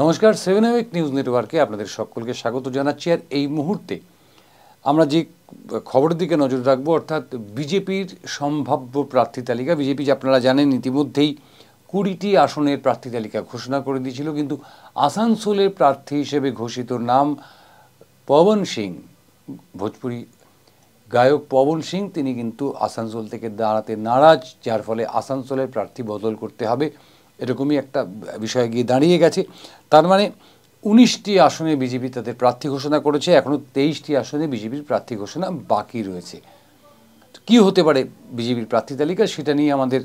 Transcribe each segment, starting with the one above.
নমস্কার seven এভিক news নেটওয়ার্কে আপনাদের সকলকে স্বাগত জানাচ্ছি আর এই মুহূর্তে আমরা যে খবরের দিকে নজর রাখবো অর্থাৎ বিজেপির সম্ভাব্য প্রার্থী তালিকা বিজেপি যে আপনারা জানেন ইতিমধ্যেই কুড়িটি আসনের প্রার্থী তালিকা ঘোষণা করে দিয়েছিল কিন্তু আসানসোলের প্রার্থী হিসেবে ঘোষিত নাম পবন সিং ভোজপুরি গায়ক পবন সিং তিনি কিন্তু আসানসোল থেকে দাঁড়াতে নারাজ যার ফলে আসানসোলের প্রার্থী বদল করতে হবে এরকমই একটা বিষয়ে গিয়ে দাঁড়িয়ে গেছে তার মানে উনিশটি আসনে বিজেপি তাদের প্রার্থী ঘোষণা করেছে এখনও তেইশটি আসনে বিজেপির প্রার্থী ঘোষণা বাকি রয়েছে কি হতে পারে বিজেপির প্রার্থী তালিকা সেটা নিয়ে আমাদের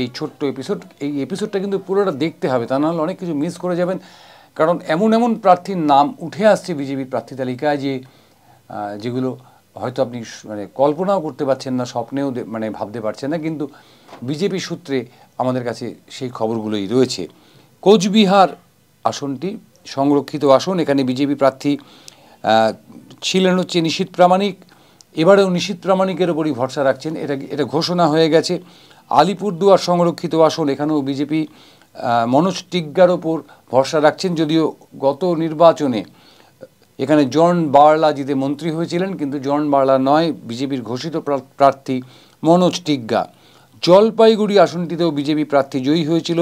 এই ছোট্ট এপিসোড এই এপিসোডটা কিন্তু পুরোটা দেখতে হবে তা নাহলে অনেক কিছু মিস করে যাবেন কারণ এমন এমন প্রার্থীর নাম উঠে আসছে বিজেপির প্রার্থী তালিকায় যে যেগুলো হয়তো আপনি মানে কল্পনাও করতে পারছেন না স্বপ্নেও মানে ভাবতে পারছেন না কিন্তু বিজেপি সূত্রে আমাদের কাছে সেই খবরগুলোই রয়েছে কোচবিহার আসনটি সংরক্ষিত আসন এখানে বিজেপি প্রার্থী ছিলেন হচ্ছে নিশীত প্রামাণিক এবারেও নিশীত প্রামাণিকের ওপরই ভরসা রাখছেন এটা এটা ঘোষণা হয়ে গেছে আলিপুরদুয়ার সংরক্ষিত আসন এখানেও বিজেপি মনোজ টিগ্গার ওপর ভরসা রাখছেন যদিও গত নির্বাচনে এখানে জন বার্লা জিতে মন্ত্রী হয়েছিলেন কিন্তু জন বার্লা নয় বিজেপির ঘোষিত প্রার্থী মনোজ টিগ্গা জলপাইগুড়ি আসনটিতেও বিজেপি প্রার্থী জয়ী হয়েছিল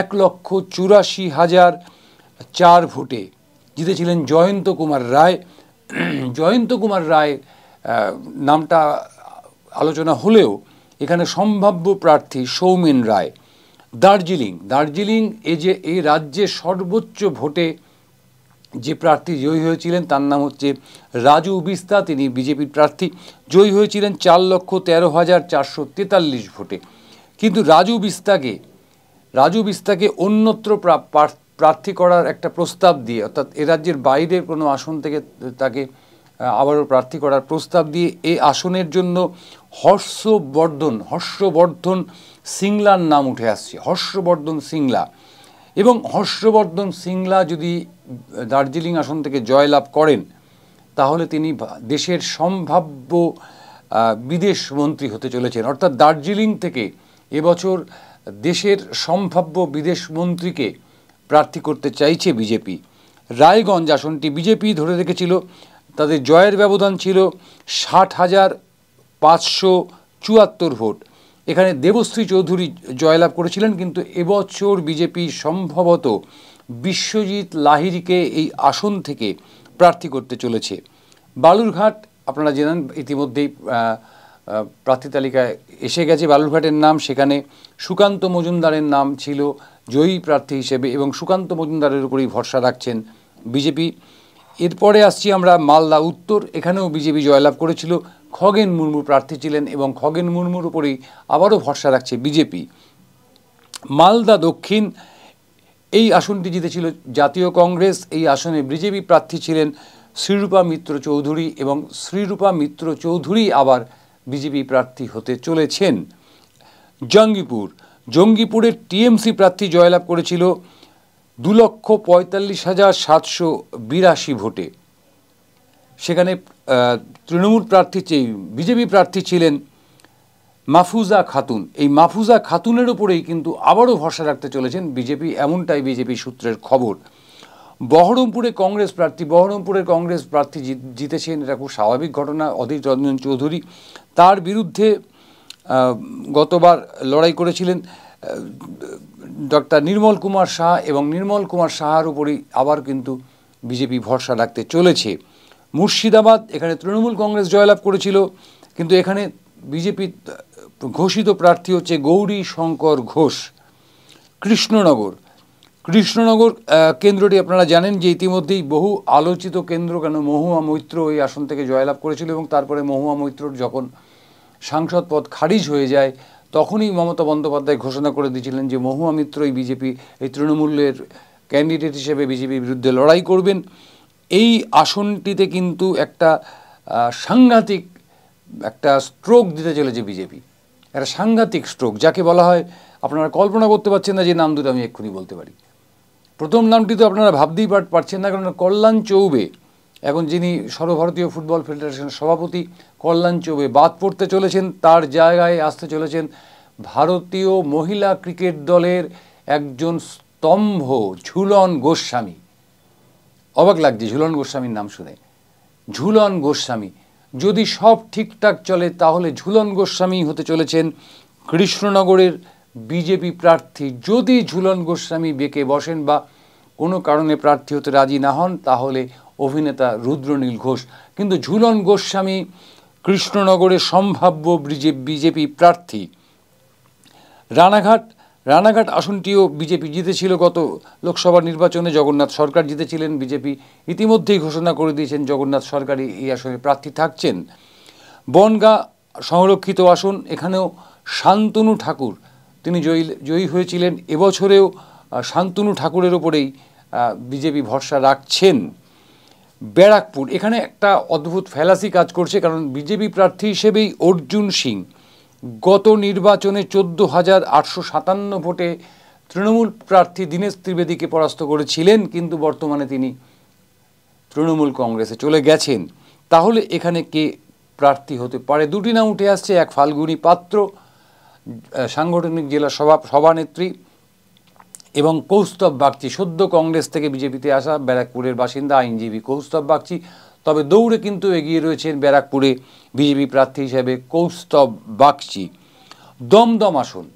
এক লক্ষ চুরাশি হাজার চার ভোটে জিতেছিলেন জয়ন্ত কুমার রায় জয়ন্ত কুমার রায় নামটা আলোচনা হলেও এখানে সম্ভাব্য প্রার্থী সৌমেন রায় দার্জিলিং দার্জিলিং এ যে এই রাজ্যে সর্বোচ্চ ভোটে যে প্রার্থী জয়ী হয়েছিলেন তার নাম হচ্ছে রাজু বিস্তা তিনি বিজেপির প্রার্থী জয়ী হয়েছিলেন চার লক্ষ তেরো হাজার চারশো তেতাল্লিশ ভোটে কিন্তু রাজু বিস্তাকে রাজু বিস্তাকে অন্যত্র প্রার্থী করার একটা প্রস্তাব দিয়ে অর্থাৎ এ রাজ্যের বাইরে কোনো আসন থেকে তাকে আবারও প্রার্থী করার প্রস্তাব দিয়ে এ আসনের জন্য হর্ষবর্ধন হর্ষবর্ধন সিংলার নাম উঠে আসছে হর্ষবর্ধন সিংলা এবং হর্ষবর্ধন সিংলা যদি দার্জিলিং আসন থেকে জয়লাভ করেন তাহলে তিনি দেশের সম্ভাব্য বিদেশ মন্ত্রী হতে চলেছেন অর্থাৎ দার্জিলিং থেকে এবছর দেশের সম্ভাব্য বিদেশ মন্ত্রীকে প্রার্থী করতে চাইছে বিজেপি রায়গঞ্জ আসনটি বিজেপি ধরে রেখেছিল তাদের জয়ের ব্যবধান ছিল ষাট হাজার পাঁচশো চুয়াত্তর ভোট এখানে দেবশ্রী চৌধুরী জয়লাভ করেছিলেন কিন্তু এবছর বিজেপি সম্ভবত বিশ্বজিৎ লাহিরিকে এই আসন থেকে প্রার্থী করতে চলেছে বালুরঘাট আপনারা জানেন ইতিমধ্যেই প্রার্থী তালিকায় এসে গেছে বালুরঘাটের নাম সেখানে সুকান্ত মজুমদারের নাম ছিল জয়ী প্রার্থী হিসেবে এবং সুকান্ত মজুমদারের উপরেই ভরসা রাখছেন বিজেপি এরপরে আসছি আমরা মালদা উত্তর এখানেও বিজেপি জয়লাভ করেছিল খগেন মুর্মু প্রার্থী ছিলেন এবং খগেন মুর্মুর উপরেই আবারও ভরসা রাখছে বিজেপি মালদা দক্ষিণ এই আসনটি জিতেছিল জাতীয় কংগ্রেস এই আসনে বিজেপি প্রার্থী ছিলেন শ্রীরূপা মিত্র চৌধুরী এবং শ্রীরূপা মিত্র চৌধুরী আবার বিজেপি প্রার্থী হতে চলেছেন জঙ্গিপুর জঙ্গিপুরের টিএমসি প্রার্থী জয়লাভ করেছিল দু লক্ষ পঁয়তাল্লিশ হাজার সাতশো বিরাশি ভোটে সেখানে তৃণমূল প্রার্থী চেয়ে বিজেপি প্রার্থী ছিলেন মাফুজা খাতুন এই মাফুজা খাতুনের উপরেই কিন্তু আবারও ভরসা রাখতে চলেছেন বিজেপি এমনটাই বিজেপি সূত্রের খবর বহরমপুরে কংগ্রেস প্রার্থী বহরমপুরের কংগ্রেস প্রার্থী জিতেছেন এটা খুব স্বাভাবিক ঘটনা অধীর রঞ্জন চৌধুরী তার বিরুদ্ধে গতবার লড়াই করেছিলেন ডক্টর নির্মল কুমার শাহ এবং নির্মল কুমার শাহার উপরেই আবার কিন্তু বিজেপি ভরসা রাখতে চলেছে মুর্শিদাবাদ এখানে তৃণমূল কংগ্রেস জয়লাভ করেছিল কিন্তু এখানে বিজেপি ঘোষিত প্রার্থী হচ্ছে গৌরী শঙ্কর ঘোষ কৃষ্ণনগর কৃষ্ণনগর কেন্দ্রটি আপনারা জানেন যে ইতিমধ্যেই বহু আলোচিত কেন্দ্র কেন মহুয়া মৈত্র এই আসন থেকে জয়লাভ করেছিল এবং তারপরে মহুয়া মৈত্রর যখন সাংসদ পদ খারিজ হয়ে যায় তখনই মমতা বন্দ্যোপাধ্যায় ঘোষণা করে দিয়েছিলেন যে মহুয়া মিত্র এই বিজেপি এই তৃণমূলের ক্যান্ডিডেট হিসেবে বিজেপির বিরুদ্ধে লড়াই করবেন এই আসনটিতে কিন্তু একটা সাংঘাতিক একটা স্ট্রোক দিতে চলেছে বিজেপি একটা সাংঘাতিক স্ট্রোক যাকে বলা হয় আপনারা কল্পনা করতে পারছেন না যে নাম দুটো আমি এক্ষুনি বলতে পারি প্রথম নামটি তো আপনারা ভাবতেই পারছেন না কারণ কল্যাণ চৌবে এখন যিনি সর্বভারতীয় ফুটবল ফেডারেশনের সভাপতি কল্যাণ চৌবে বাদ পড়তে চলেছেন তার জায়গায় আসতে চলেছেন ভারতীয় মহিলা ক্রিকেট দলের একজন স্তম্ভ ঝুলন গোস্বামী অবাক লাগছে ঝুলন গোস্বামীর নাম শুনে ঝুলন গোস্বামী যদি সব ঠিকঠাক চলে তাহলে ঝুলন গোস্বামী হতে চলেছেন কৃষ্ণনগরের বিজেপি প্রার্থী যদি ঝুলন গোস্বামী বেঁকে বসেন বা কোনো কারণে প্রার্থী হতে রাজি না হন তাহলে অভিনেতা রুদ্রনীল ঘোষ কিন্তু ঝুলন গোস্বামী কৃষ্ণনগরের সম্ভাব্য বিজেপি প্রার্থী রানাঘাট রানাঘাট আসনটিও বিজেপি জিতেছিল গত লোকসভা নির্বাচনে জগন্নাথ সরকার জিতেছিলেন বিজেপি ইতিমধ্যেই ঘোষণা করে দিয়েছেন জগন্নাথ সরকারই এই আসনে প্রার্থী থাকছেন বনগা সংরক্ষিত আসন এখানেও শান্তনু ঠাকুর তিনি জয়ী জয়ী হয়েছিলেন এবছরেও শান্তনু ঠাকুরের ওপরেই বিজেপি ভরসা রাখছেন ব্যারাকপুর এখানে একটা অদ্ভুত ফ্যালাসি কাজ করছে কারণ বিজেপি প্রার্থী হিসেবেই অর্জুন সিং গত নির্বাচনে চোদ্দ হাজার আটশো সাতান্ন ভোটে তৃণমূল প্রার্থী দীনেশ ত্রিবেদীকে পরাস্ত করেছিলেন কিন্তু বর্তমানে তিনি তৃণমূল কংগ্রেসে চলে গেছেন তাহলে এখানে কে প্রার্থী হতে পারে দুটি নাম উঠে আসছে এক ফাল্গুনি পাত্র সাংগঠনিক জেলা সভা সভানেত্রী এবং কৌস্তব বাগচি সদ্য কংগ্রেস থেকে বিজেপিতে আসা ব্যারাকপুরের বাসিন্দা আইনজীবী কৌস্তব বাগচি তবে দৌড়ে কিন্তু এগিয়ে রয়েছেন ব্যারাকপুরে বিজেপি প্রার্থী হিসেবে কৌস্তব বাগচি দমদম আসন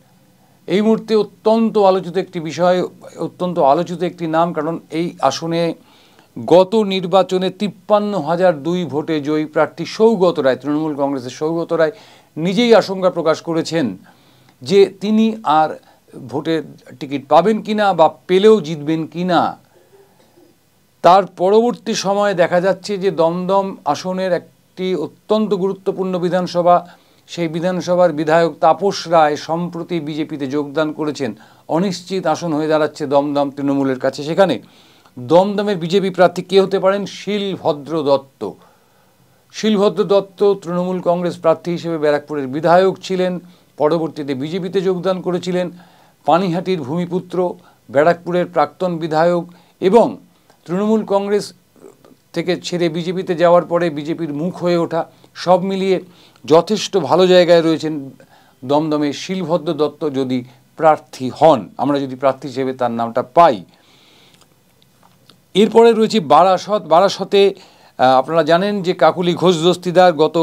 এই মুহূর্তে অত্যন্ত আলোচিত একটি বিষয় অত্যন্ত আলোচিত একটি নাম কারণ এই আসনে গত নির্বাচনে তিপ্পান্ন হাজার দুই ভোটে জয়ী প্রার্থী সৌগত রায় তৃণমূল কংগ্রেসের সৌগত রায় নিজেই আশঙ্কা প্রকাশ করেছেন যে তিনি আর ভোটের টিকিট পাবেন কিনা বা পেলেও জিতবেন কিনা তার পরবর্তী সময়ে দেখা যাচ্ছে যে দমদম আসনের একটি অত্যন্ত গুরুত্বপূর্ণ বিধানসভা সেই বিধানসভার বিধায়ক তাপস রায় সম্প্রতি বিজেপিতে যোগদান করেছেন অনিশ্চিত আসন হয়ে দাঁড়াচ্ছে দমদম তৃণমূলের কাছে সেখানে দমদমের বিজেপি প্রার্থী কে হতে পারেন শিলভদ্র দত্ত শিলভদ্র দত্ত তৃণমূল কংগ্রেস প্রার্থী হিসেবে ব্যারাকপুরের বিধায়ক ছিলেন পরবর্তীতে বিজেপিতে যোগদান করেছিলেন পানিহাটির ভূমিপুত্র ব্যারাকপুরের প্রাক্তন বিধায়ক এবং তৃণমূল কংগ্রেস থেকে ছেড়ে বিজেপিতে যাওয়ার পরে বিজেপির মুখ হয়ে ওঠা সব মিলিয়ে যথেষ্ট ভালো জায়গায় রয়েছেন দমদমে শিলভদ্র দত্ত যদি প্রার্থী হন আমরা যদি প্রার্থী হিসেবে তার নামটা পাই এরপরে রয়েছে বারাসত বারাসতে আপনারা জানেন যে কাকুলি ঘোষ দস্তিদার গত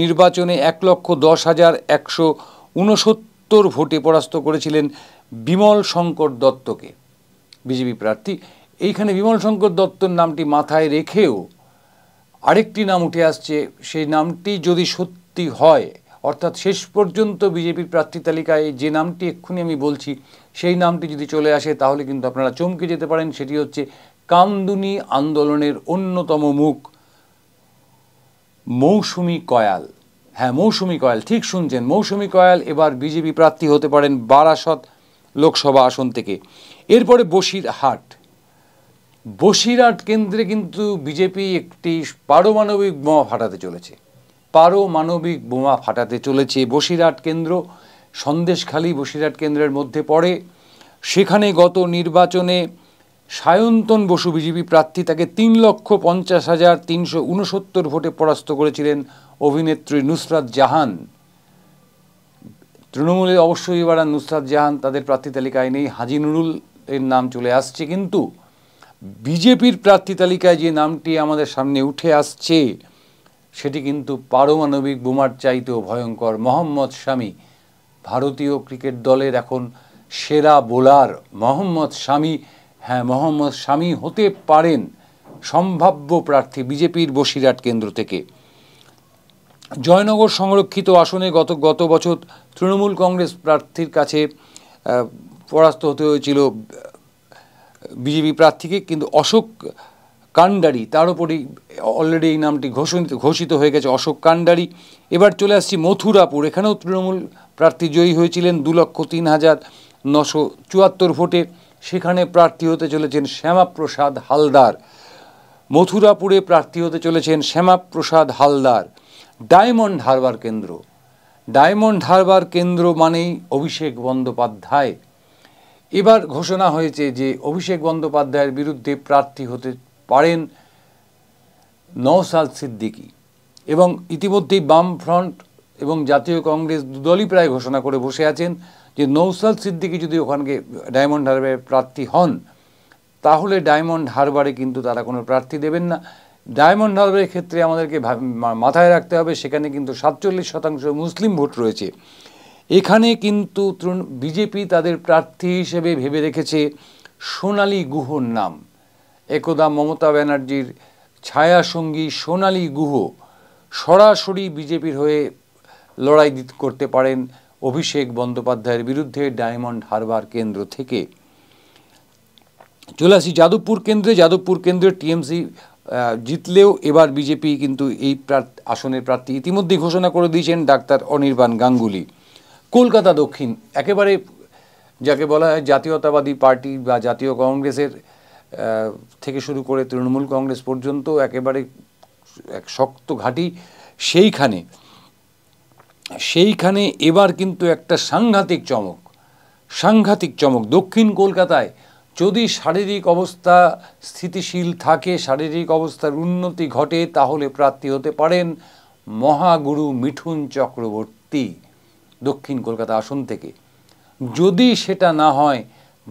নির্বাচনে এক লক্ষ দশ হাজার একশো উনসত্তর ভোটে পরাস্ত করেছিলেন বিমল শঙ্কর দত্তকে বিজেপি প্রার্থী এইখানে বিমল শঙ্কর দত্তর নামটি মাথায় রেখেও আরেকটি নাম উঠে আসছে সেই নামটি যদি সত্যি হয় অর্থাৎ শেষ পর্যন্ত বিজেপির প্রার্থী তালিকায় যে নামটি এক্ষুনি আমি বলছি সেই নামটি যদি চলে আসে তাহলে কিন্তু আপনারা চমকে যেতে পারেন সেটি হচ্ছে কামদুনি আন্দোলনের অন্যতম মুখ মৌসুমি কয়াল হ্যাঁ মৌসুমি কয়াল ঠিক শুনছেন মৌসুমি কয়াল এবার বিজেপি প্রার্থী হতে পারেন বারাসত লোকসভা আসন থেকে এরপরে বসির হাট বসিরহাট কেন্দ্রে কিন্তু বিজেপি একটি পারমাণবিক বোমা ফাটাতে চলেছে পারমাণবিক বোমা ফাটাতে চলেছে বসিরহাট কেন্দ্র সন্দেশখালী বসিরহাট কেন্দ্রের মধ্যে পড়ে সেখানে গত নির্বাচনে সায়ন্তন বসু বিজেপি প্রার্থী তাকে তিন লক্ষ পঞ্চাশ হাজার তিনশো উনসত্তর ভোটে পরাস্ত করেছিলেন অভিনেত্রী নুসরাত জাহান তৃণমূলে অবশ্যই এবার নুসরাত জাহান তাদের প্রার্থী তালিকায় নেই হাজি নুরুল এর নাম চলে আসছে কিন্তু বিজেপির প্রার্থী তালিকায় যে নামটি আমাদের সামনে উঠে আসছে সেটি কিন্তু পারমাণবিক বোমার চাইতেও ভয়ঙ্কর মোহাম্মদ স্বামী ভারতীয় ক্রিকেট দলের এখন সেরা বোলার মোহাম্মদ স্বামী হ্যাঁ মোহাম্মদ স্বামী হতে পারেন সম্ভাব্য প্রার্থী বিজেপির বসিরহাট কেন্দ্র থেকে জয়নগর সংরক্ষিত আসনে গত গত বছর তৃণমূল কংগ্রেস প্রার্থীর কাছে পরাস্ত হতে হয়েছিল বিজেপি প্রার্থীকে কিন্তু অশোক কান্ডারি তার উপরেই অলরেডি এই নামটি ঘোষণিত ঘোষিত হয়ে গেছে অশোক কান্ডারি এবার চলে আসছি মথুরাপুর এখানেও তৃণমূল প্রার্থী জয়ী হয়েছিলেন দু লক্ষ তিন হাজার নশো চুয়াত্তর ভোটে সেখানে প্রার্থী হতে চলেছেন শ্যামাপ্রসাদ হালদার মথুরাপুরে প্রার্থী হতে চলেছেন শ্যামাপ্রসাদ হালদার ডায়মন্ড হারবার কেন্দ্র ডায়মন্ড হারবার কেন্দ্র মানেই অভিষেক বন্দ্যোপাধ্যায় এবার ঘোষণা হয়েছে যে অভিষেক বন্দ্যোপাধ্যায়ের বিরুদ্ধে প্রার্থী হতে পারেন নওসাল সিদ্দিকি এবং ইতিমধ্যেই বাম ফ্রন্ট এবং জাতীয় কংগ্রেস দুদলই প্রায় ঘোষণা করে বসে আছেন যে নৌসাল সিদ্দিকি যদি ওখানকে ডায়মন্ড হারবারে প্রার্থী হন তাহলে ডায়মন্ড হারবারে কিন্তু তারা কোনো প্রার্থী দেবেন না ডায়মন্ড হারবারের ক্ষেত্রে আমাদেরকে মাথায় রাখতে হবে সেখানে কিন্তু সাতচল্লিশ শতাংশ মুসলিম ভোট রয়েছে এখানে কিন্তু বিজেপি তাদের প্রার্থী হিসেবে ভেবে রেখেছে সোনালী গুহর নাম একদা মমতা ব্যানার্জির ছায়াসঙ্গী সোনালী গুহ সরাসরি বিজেপির হয়ে লড়াই করতে পারেন অভিষেক বন্দ্যোপাধ্যায়ের বিরুদ্ধে ডায়মন্ড হারবার কেন্দ্র থেকে চলে আসি যাদবপুর কেন্দ্রে যাদবপুর কেন্দ্রে টিএমসি জিতলেও এবার বিজেপি কিন্তু এই আসনের প্রার্থী ইতিমধ্যেই ঘোষণা করে দিয়েছেন ডাক্তার অনির্বাণ গাঙ্গুলি কলকাতা দক্ষিণ একেবারে যাকে বলা হয় জাতীয়তাবাদী পার্টি বা জাতীয় কংগ্রেসের থেকে শুরু করে তৃণমূল কংগ্রেস পর্যন্ত একেবারে এক শক্ত ঘাঁটি সেইখানে সেইখানে এবার কিন্তু একটা সাংঘাতিক চমক সাংঘাতিক চমক দক্ষিণ কলকাতায় যদি শারীরিক অবস্থা স্থিতিশীল থাকে শারীরিক অবস্থার উন্নতি ঘটে তাহলে প্রার্থী হতে পারেন মহাগুরু মিঠুন চক্রবর্তী দক্ষিণ কলকাতা আসন থেকে যদি সেটা না হয়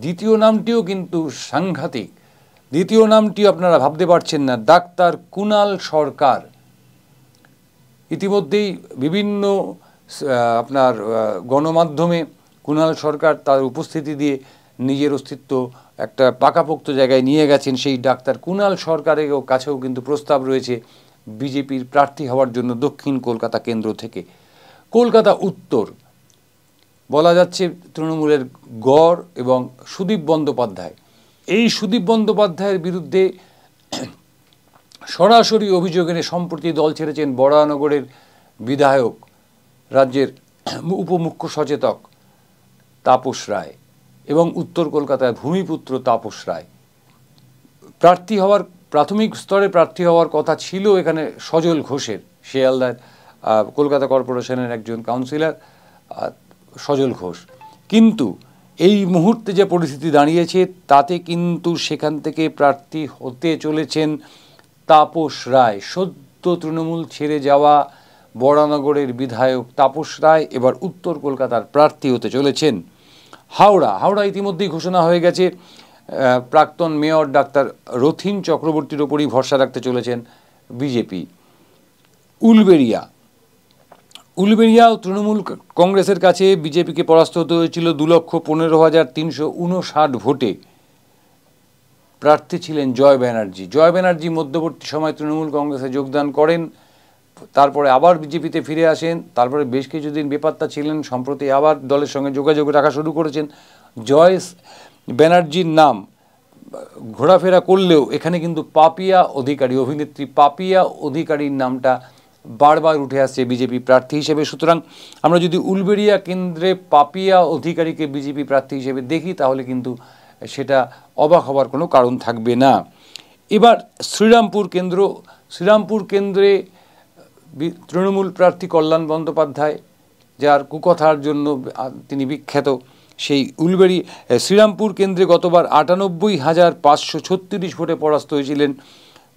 দ্বিতীয় নামটিও কিন্তু সাংঘাতিক দ্বিতীয় নামটি আপনারা ভাবতে পারছেন না ডাক্তার কুনাল সরকার ইতিমধ্যেই বিভিন্ন আপনার গণমাধ্যমে কুনাল সরকার তার উপস্থিতি দিয়ে নিজের অস্তিত্ব একটা পাকাপোক্ত জায়গায় নিয়ে গেছেন সেই ডাক্তার কুনাল সরকারেরও কাছেও কিন্তু প্রস্তাব রয়েছে বিজেপির প্রার্থী হওয়ার জন্য দক্ষিণ কলকাতা কেন্দ্র থেকে কলকাতা উত্তর বলা যাচ্ছে তৃণমূলের গড় এবং সুদীপ বন্দ্যোপাধ্যায় এই সুদীপ বন্দ্যোপাধ্যায়ের বিরুদ্ধে সরাসরি অভিযোগ এনে সম্প্রতি দল ছেড়েছেন বড়ানগরের বিধায়ক রাজ্যের উপমুখ্য সচেতক তাপস রায় এবং উত্তর কলকাতায় ভূমিপুত্র তাপস রায় প্রার্থী হওয়ার প্রাথমিক স্তরে প্রার্থী হওয়ার কথা ছিল এখানে সজল ঘোষের শিয়ালদার কলকাতা কর্পোরেশনের একজন কাউন্সিলর সজল ঘোষ কিন্তু এই মুহূর্তে যে পরিস্থিতি দাঁড়িয়েছে তাতে কিন্তু সেখান থেকে প্রার্থী হতে চলেছেন তাপস রায় সদ্য তৃণমূল ছেড়ে যাওয়া বড়ানগরের বিধায়ক তাপস রায় এবার উত্তর কলকাতার প্রার্থী হতে চলেছেন হাওড়া হাওড়া ইতিমধ্যেই ঘোষণা হয়ে গেছে প্রাক্তন মেয়র ডাক্তার রথিন চক্রবর্তীর ওপরই ভরসা রাখতে চলেছেন বিজেপি উলবেরিয়া ও তৃণমূল কংগ্রেসের কাছে বিজেপিকে পরাস্ত হতে হয়েছিল দু লক্ষ পনেরো হাজার তিনশো উনষাট ভোটে প্রার্থী ছিলেন জয় ব্যানার্জি জয় ব্যানার্জি মধ্যবর্তী সময় তৃণমূল কংগ্রেসে যোগদান করেন তারপরে আবার বিজেপিতে ফিরে আসেন তারপরে বেশ কিছুদিন বেপাত্তা ছিলেন সম্প্রতি আবার দলের সঙ্গে যোগাযোগ রাখা শুরু করেছেন জয় ব্যানার্জির নাম ঘোরাফেরা করলেও এখানে কিন্তু পাপিয়া অধিকারী অভিনেত্রী পাপিয়া অধিকারীর নামটা বারবার উঠে আসছে বিজেপি প্রার্থী হিসেবে সুতরাং আমরা যদি উলবেড়িয়া কেন্দ্রে পাপিয়া অধিকারীকে বিজেপি প্রার্থী হিসেবে দেখি তাহলে কিন্তু সেটা অবাক হবার কোনো কারণ থাকবে না এবার শ্রীরামপুর কেন্দ্র শ্রীরামপুর কেন্দ্রে তৃণমূল প্রার্থী কল্যাণ বন্দ্যোপাধ্যায় যার কুকথার জন্য তিনি বিখ্যাত সেই উলবেড়ি শ্রীরামপুর কেন্দ্রে গতবার আটানব্বই হাজার পাঁচশো ছত্রিশ ভোটে পরাস্ত হয়েছিলেন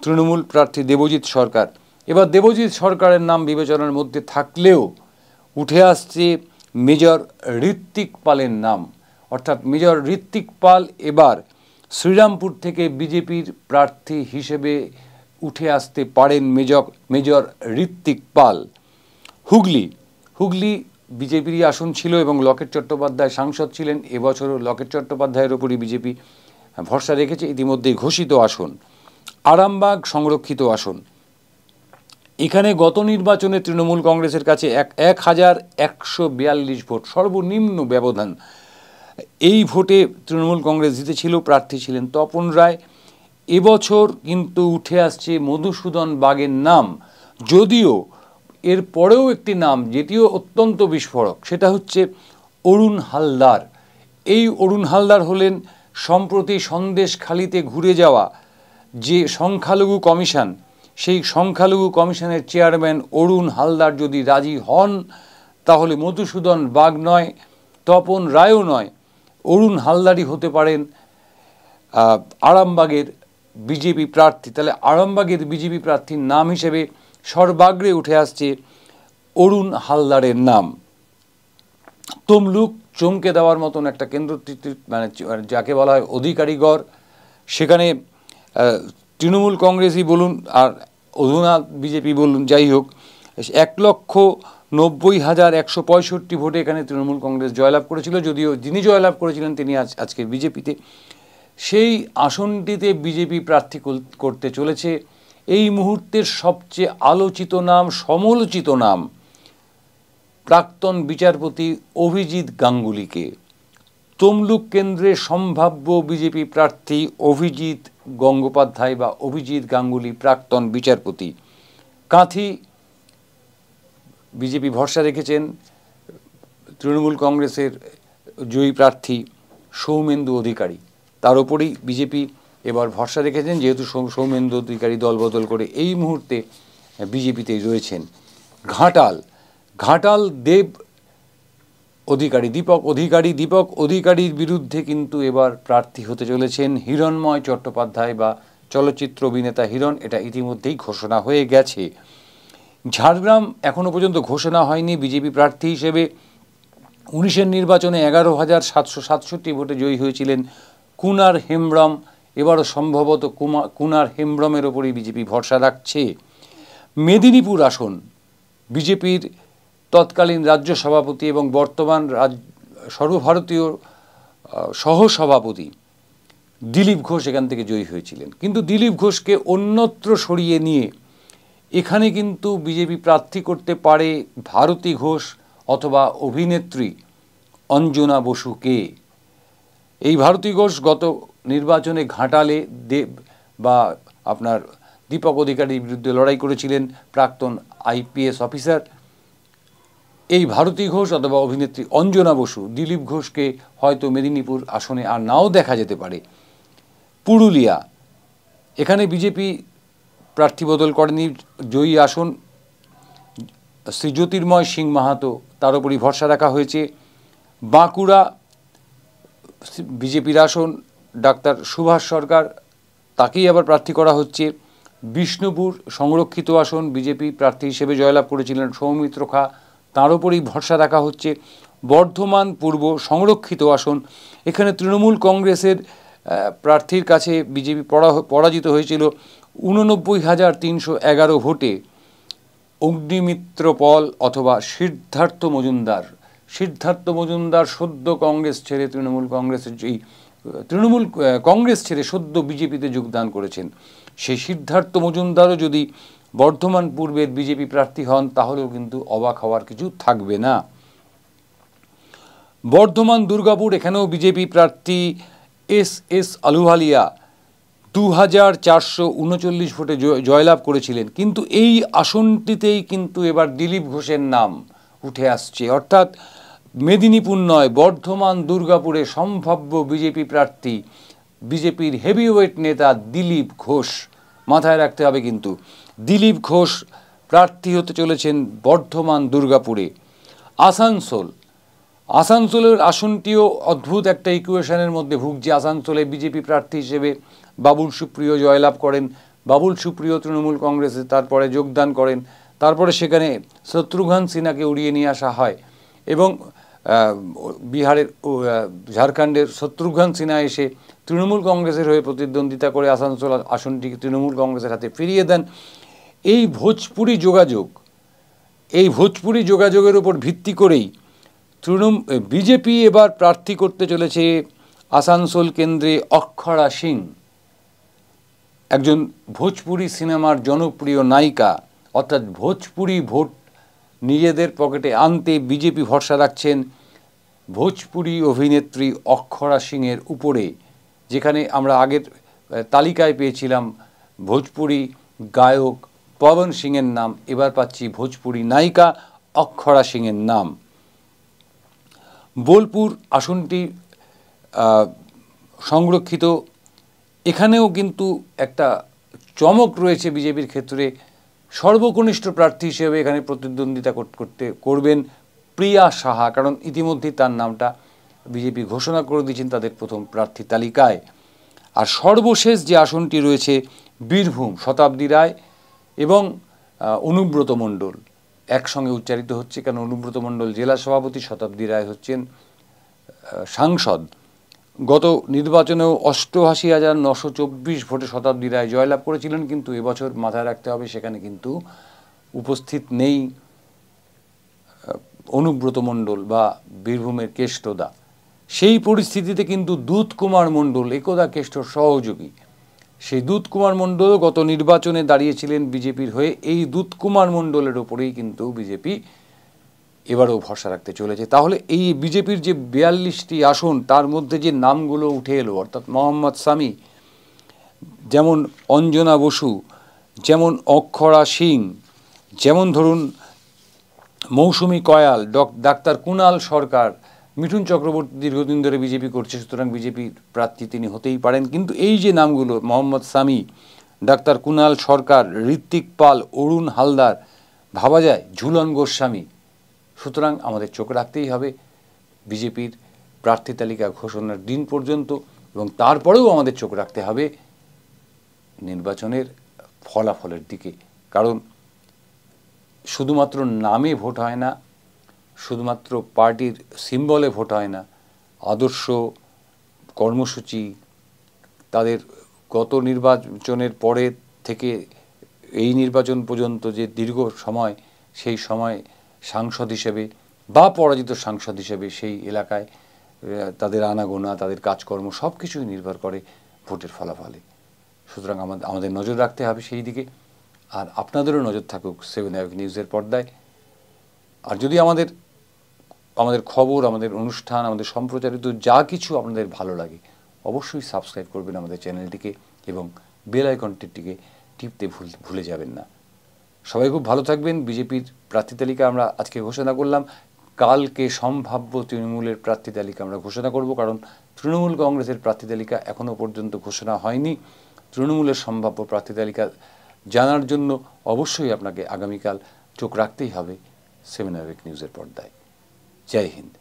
তৃণমূল প্রার্থী দেবজিৎ সরকার এবার দেবজিৎ সরকারের নাম বিবেচনার মধ্যে থাকলেও উঠে আসছে মেজর ঋত্বিক পালের নাম অর্থাৎ মেজর ঋত্বিক পাল এবার শ্রীরামপুর থেকে বিজেপির প্রার্থী হিসেবে উঠে আসতে পারেন মেজর মেজর ঋত্বিক পাল হুগলি হুগলি বিজেপিরই আসন ছিল এবং লকেট চট্টোপাধ্যায় সাংসদ ছিলেন এবছরও লকেট চট্টোপাধ্যায়ের ওপরই বিজেপি ভরসা রেখেছে ইতিমধ্যেই ঘোষিত আসন আরামবাগ সংরক্ষিত আসন এখানে গত নির্বাচনে তৃণমূল কংগ্রেসের কাছে এক এক হাজার একশো বিয়াল্লিশ ভোট সর্বনিম্ন ব্যবধান এই ভোটে তৃণমূল কংগ্রেস জিতেছিল প্রার্থী ছিলেন তপন রায় এবছর কিন্তু উঠে আসছে মধুসূদন বাগের নাম যদিও এর পরেও একটি নাম যেটিও অত্যন্ত বিস্ফোরক সেটা হচ্ছে অরুণ হালদার এই অরুণ হালদার হলেন সম্প্রতি সন্দেশ খালিতে ঘুরে যাওয়া যে সংখ্যালঘু কমিশন সেই সংখ্যালঘু কমিশনের চেয়ারম্যান অরুণ হালদার যদি রাজি হন তাহলে মধুসূদন বাগ নয় তপন রায়ও নয় অরুণ হালদারই হতে পারেন আরামবাগের বিজেপি প্রার্থী তাহলে আরামবাগের বিজেপি প্রার্থীর নাম হিসেবে সর্বাগ্রে উঠে আসছে অরুণ হালদারের নাম তমলুক চমকে দেওয়ার মতন একটা কেন্দ্র মানে, মানে যাকে বলা হয় অধিকারীগড় সেখানে তৃণমূল কংগ্রেসই বলুন আর অধুনাথ বিজেপি বলুন যাই হোক এক লক্ষ নব্বই হাজার একশো পঁয়ষট্টি ভোটে এখানে তৃণমূল কংগ্রেস জয়লাভ করেছিল যদিও যিনি জয়লাভ করেছিলেন তিনি আজ আজকে বিজেপিতে সেই আসনটিতে বিজেপি প্রার্থী করতে চলেছে এই মুহূর্তের সবচেয়ে আলোচিত নাম সমালোচিত নাম প্রাক্তন বিচারপতি অভিজিৎ গাঙ্গুলিকে তমলুক কেন্দ্রে সম্ভাব্য বিজেপি প্রার্থী অভিজিৎ গঙ্গোপাধ্যায় বা অভিজিৎ গাঙ্গুলি প্রাক্তন বিচারপতি কাঁথি বিজেপি ভরসা রেখেছেন তৃণমূল কংগ্রেসের জয়ী প্রার্থী সৌমেন্দু অধিকারী তার উপরেই বিজেপি এবার ভরসা রেখেছেন যেহেতু সৌমেন্দু অধিকারী দলবদল করে এই মুহূর্তে বিজেপিতেই রয়েছেন ঘাটাল ঘাটাল দেব অধিকারী দীপক অধিকারী দীপক অধিকারীর বিরুদ্ধে কিন্তু এবার প্রার্থী হতে চলেছেন হিরণময় চট্টোপাধ্যায় বা চলচ্চিত্র অভিনেতা হিরণ এটা ইতিমধ্যেই ঘোষণা হয়ে গেছে ঝাড়গ্রাম এখনও পর্যন্ত ঘোষণা হয়নি বিজেপি প্রার্থী হিসেবে উনিশের নির্বাচনে এগারো হাজার সাতশো সাতষট্টি ভোটে জয়ী হয়েছিলেন কুনার হেমব্রম এবারও সম্ভবত কুমা কুনার হেমব্রমের ওপরই বিজেপি ভরসা রাখছে মেদিনীপুর আসন বিজেপির তৎকালীন রাজ্য সভাপতি এবং বর্তমান রাজ সর্বভারতীয় সহসভাপতি দিলীপ ঘোষ এখান থেকে জয়ী হয়েছিলেন কিন্তু দিলীপ ঘোষকে অন্যত্র সরিয়ে নিয়ে এখানে কিন্তু বিজেপি প্রার্থী করতে পারে ভারতী ঘোষ অথবা অভিনেত্রী অঞ্জনা বসুকে এই ভারতী ঘোষ গত নির্বাচনে ঘাটালে দেব বা আপনার দীপক অধিকারীর বিরুদ্ধে লড়াই করেছিলেন প্রাক্তন আইপিএস অফিসার এই ভারতী ঘোষ অথবা অভিনেত্রী অঞ্জনা বসু দিলীপ ঘোষকে হয়তো মেদিনীপুর আসনে আর নাও দেখা যেতে পারে পুরুলিয়া এখানে বিজেপি প্রার্থী বদল করেনি জয়ী আসন শ্রী জ্যোতির্ময় সিং মাহাতো তার উপরই ভরসা রাখা হয়েছে বাঁকুড়া বিজেপির আসন ডাক্তার সুভাষ সরকার তাকেই আবার প্রার্থী করা হচ্ছে বিষ্ণুপুর সংরক্ষিত আসন বিজেপি প্রার্থী হিসেবে জয়লাভ করেছিলেন সৌমিত্র খা তার উপরেই ভরসা রাখা হচ্ছে বর্ধমান পূর্ব সংরক্ষিত আসন এখানে তৃণমূল কংগ্রেসের প্রার্থীর কাছে বিজেপি পরাজিত হয়েছিল উননব্বই হাজার তিনশো এগারো ভোটে অগ্নিমিত্র পল অথবা সিদ্ধার্থ মজুমদার সিদ্ধার্থ মজুমদার সদ্য কংগ্রেস ছেড়ে তৃণমূল কংগ্রেসের যেই তৃণমূল কংগ্রেস ছেড়ে সদ্য বিজেপিতে যোগদান করেছেন সেই সিদ্ধার্থ মজুমদারও যদি বর্ধমান পূর্বের বিজেপি প্রার্থী হন তাহলেও কিন্তু অবাক হওয়ার কিছু থাকবে না বর্ধমান দুর্গাপুর এখানেও বিজেপি প্রার্থী এস এস আলুহালিয়া দু হাজার চারশো উনচল্লিশ ভোটে জয়লাভ করেছিলেন কিন্তু এই আসনটিতেই কিন্তু এবার দিলীপ ঘোষের নাম উঠে আসছে অর্থাৎ মেদিনীপুর নয় বর্ধমান দুর্গাপুরে সম্ভাব্য বিজেপি প্রার্থী বিজেপির হেভিওয়েট নেতা দিলীপ ঘোষ মাথায় রাখতে হবে কিন্তু দিলীপ ঘোষ প্রার্থী হতে চলেছেন বর্ধমান দুর্গাপুরে আসানসোল আসানসোলের আসনটিও অদ্ভুত একটা ইকুয়েশনের মধ্যে ভুগছে আসানসোলে বিজেপি প্রার্থী হিসেবে বাবুল সুপ্রিয় জয়লাভ করেন বাবুল সুপ্রিয় তৃণমূল কংগ্রেসে তারপরে যোগদান করেন তারপরে সেখানে শত্রুঘ্ন সিনহাকে উড়িয়ে নিয়ে আসা হয় এবং বিহারের ঝাড়খণ্ডের শত্রুঘ্ন সিনহা এসে তৃণমূল কংগ্রেসের হয়ে প্রতিদ্বন্দ্বিতা করে আসানসোল আসনটিকে তৃণমূল কংগ্রেসের হাতে ফিরিয়ে দেন এই ভোজপুরি যোগাযোগ এই ভোজপুরি যোগাযোগের উপর ভিত্তি করেই তৃণমূল বিজেপি এবার প্রার্থী করতে চলেছে আসানসোল কেন্দ্রে অক্ষরা সিং একজন ভোজপুরি সিনেমার জনপ্রিয় নায়িকা অর্থাৎ ভোজপুরি ভোট নিজেদের পকেটে আনতে বিজেপি ভরসা রাখছেন ভোজপুরি অভিনেত্রী অক্ষরা সিংয়ের উপরে যেখানে আমরা আগের তালিকায় পেয়েছিলাম ভোজপুরি গায়ক পবন সিংয়ের নাম এবার পাচ্ছি ভোজপুরি নায়িকা অক্ষরা সিংয়ের নাম বোলপুর আসনটি সংরক্ষিত এখানেও কিন্তু একটা চমক রয়েছে বিজেপির ক্ষেত্রে সর্বকনিষ্ঠ প্রার্থী হিসেবে এখানে প্রতিদ্বন্দ্বিতা করতে করবেন প্রিয়া সাহা কারণ ইতিমধ্যেই তার নামটা বিজেপি ঘোষণা করে দিয়েছেন তাদের প্রথম প্রার্থী তালিকায় আর সর্বশেষ যে আসনটি রয়েছে বীরভূম শতাব্দী রায় এবং অনুব্রত মণ্ডল একসঙ্গে উচ্চারিত হচ্ছে কারণ অনুব্রত মণ্ডল জেলা সভাপতি শতাব্দী রায় হচ্ছেন সাংসদ গত নির্বাচনেও অষ্টআশি হাজার নশো চব্বিশ ভোটে শতাব্দী রায় জয়লাভ করেছিলেন কিন্তু এবছর মাথায় রাখতে হবে সেখানে কিন্তু উপস্থিত নেই অনুব্রত মণ্ডল বা বীরভূমের কেষ্টদা সেই পরিস্থিতিতে কিন্তু দুধ কুমার মণ্ডল একদা কেষ্টর সহযোগী সেই দুধ কুমার মণ্ডল গত নির্বাচনে দাঁড়িয়েছিলেন বিজেপির হয়ে এই দুধ কুমার মণ্ডলের ওপরেই কিন্তু বিজেপি এবারও ভরসা রাখতে চলেছে তাহলে এই বিজেপির যে বিয়াল্লিশটি আসন তার মধ্যে যে নামগুলো উঠে এলো অর্থাৎ মোহাম্মদ সামি যেমন অঞ্জনা বসু যেমন অক্ষরা সিং যেমন ধরুন মৌসুমি কয়াল ডক ডাক্তার কুনাল সরকার মিঠুন চক্রবর্তী দীর্ঘদিন ধরে বিজেপি করছে সুতরাং বিজেপির প্রার্থী তিনি হতেই পারেন কিন্তু এই যে নামগুলো মোহাম্মদ সামি ডাক্তার কুণাল সরকার ঋত্বিক পাল অরুণ হালদার ভাবা যায় ঝুলন গোস্বামী সুতরাং আমাদের চোখ রাখতেই হবে বিজেপির প্রার্থী তালিকা ঘোষণার দিন পর্যন্ত এবং তারপরেও আমাদের চোখ রাখতে হবে নির্বাচনের ফলাফলের দিকে কারণ শুধুমাত্র নামে ভোট হয় না শুধুমাত্র পার্টির সিম্বলে ভোট হয় না আদর্শ কর্মসূচি তাদের গত নির্বাচনের পরে থেকে এই নির্বাচন পর্যন্ত যে দীর্ঘ সময় সেই সময় সাংসদ হিসেবে বা পরাজিত সাংসদ হিসেবে সেই এলাকায় তাদের আনাগোনা তাদের কাজকর্ম সব কিছুই নির্ভর করে ভোটের ফলাফলে সুতরাং আমাদের আমাদের নজর রাখতে হবে সেই দিকে আর আপনাদেরও নজর থাকুক সেভেন অ্যাভ নিউজের পর্দায় আর যদি আমাদের আমাদের খবর আমাদের অনুষ্ঠান আমাদের সম্প্রচারিত যা কিছু আপনাদের ভালো লাগে অবশ্যই সাবস্ক্রাইব করবেন আমাদের চ্যানেলটিকে এবং বেল আইকনটিকে টিপতে ভুল ভুলে যাবেন না সবাই খুব ভালো থাকবেন বিজেপির প্রার্থী তালিকা আমরা আজকে ঘোষণা করলাম কালকে সম্ভাব্য তৃণমূলের প্রার্থী তালিকা আমরা ঘোষণা করব কারণ তৃণমূল কংগ্রেসের প্রার্থী তালিকা এখনও পর্যন্ত ঘোষণা হয়নি তৃণমূলের সম্ভাব্য প্রার্থী তালিকা জানার জন্য অবশ্যই আপনাকে আগামীকাল চোখ রাখতেই হবে সেমিনার নিউজের পর্দায় জয় হিন্দ